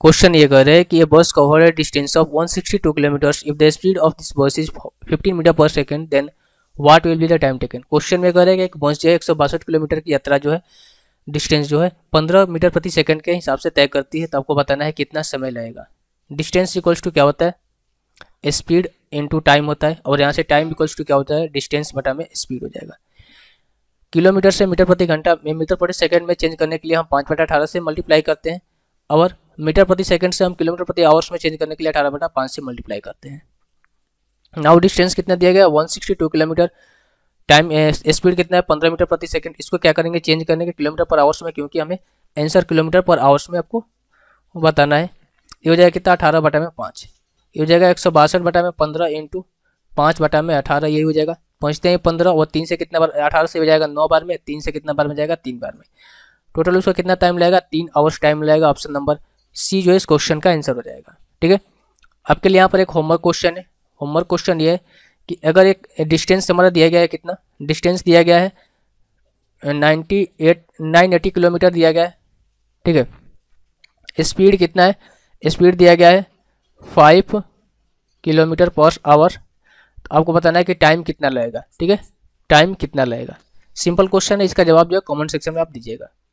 question ये कह रहे हैं कि a bus cover a distance of 162 kilometres if the speed of this bus is 15 metre per second then what will be the time taken question में कह रहे हैं कि एक बस जो है एक किलोमीटर की यात्रा जो है डिस्टेंस जो है 15 मीटर प्रति सेकंड के हिसाब से तय करती है तो आपको बताना है कितना समय लगेगा डिस्टेंस इक्वल्स टू क्या होता है स्पीड टू टाइम होता है और यहाँ से टाइम इक्वल्स टू क्या होता है डिस्टेंस बटा में स्पीड हो जाएगा किलोमीटर से मीटर प्रति घंटा मीटर प्रति सेकंड में चेंज करने के लिए हम पाँच बटा अठारह से मल्टीप्लाई करते हैं और मीटर प्रति सेकंड से हम किलोमीटर प्रति आवर्स में चेंज करने के लिए अठारह बटा पाँच से मल्टीप्लाई करते हैं नाउ डिस्टेंस कितना दिया गया 162 किलोमीटर टाइम स्पीड कितना है 15 मीटर प्रति सेकंड इसको क्या करेंगे चेंज करने के किलोमीटर पर आवर्स में क्योंकि हमें आंसर किलोमीटर पर आवर्स में आपको बताना है ये हो जाएगा कितना अठारह बटा में पाँच ये हो जाएगा एक सौ बासठ बटा में पंद्रह इंटू पाँच बटा में अठारह यही हो जाएगा पहुँचते हैं पंद्रह और तीन से कितना बार अठारह से हो जाएगा नौ बार में तीन से कितना बार में जाएगा तीन बार में टोटल उसका कितना टाइम लगेगा तीन आवर्स टाइम लगेगा ऑप्शन नंबर सी जो है इस क्वेश्चन का आंसर हो जाएगा ठीक है आपके लिए यहाँ पर एक होमवर्क क्वेश्चन है होमवर्क क्वेश्चन ये है कि अगर एक डिस्टेंस हमारा दिया गया है कितना डिस्टेंस दिया गया है ninety eight nine eighty kilometre दिया गया है ठीक है स्पीड कितना है स्पीड दिया गया है फाइव किलोमीटर पर आवर तो आपको बताना है कि टाइम कितना लगेगा ठीक है टाइम कितना लगेगा सिंपल क्वेश्चन है इसका जवाब जो है कॉमेंट सेक्शन में आप दीजिएगा